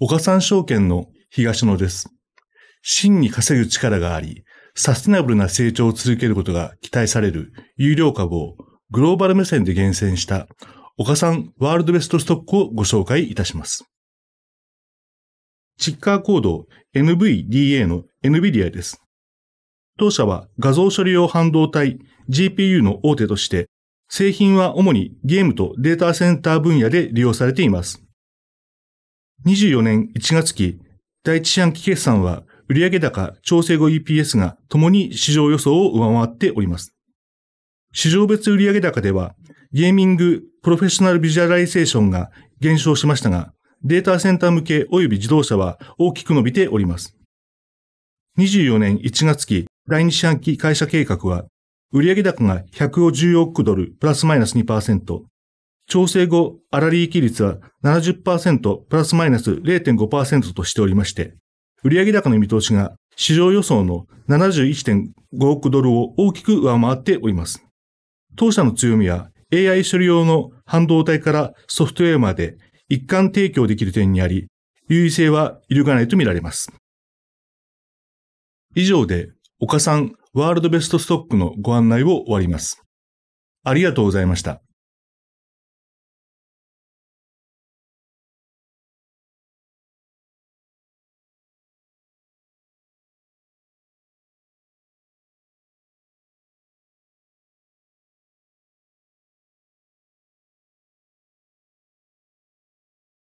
岡三証券の東野です。真に稼ぐ力があり、サステナブルな成長を続けることが期待される有料株をグローバル目線で厳選した岡三ワールドベストストックをご紹介いたします。チッカーコード NVDA の NVIDIA です。当社は画像処理用半導体 GPU の大手として、製品は主にゲームとデータセンター分野で利用されています。24年1月期、第一四半期決算は、売上高、調整後 EPS がともに市場予想を上回っております。市場別売上高では、ゲーミング、プロフェッショナルビジュアライゼーションが減少しましたが、データセンター向け及び自動車は大きく伸びております。24年1月期第2四半期会社計画は、売上高が1 5 0億ドルプラスマイナス2%、調整後、粗利益率は70%プラスマイナス0.5%としておりまして、売上高の見通しが市場予想の71.5億ドルを大きく上回っております。当社の強みは AI 処理用の半導体からソフトウェアまで一貫提供できる点にあり、優位性は揺るがないとみられます。以上で、岡さんワールドベストストックのご案内を終わります。ありがとうございました。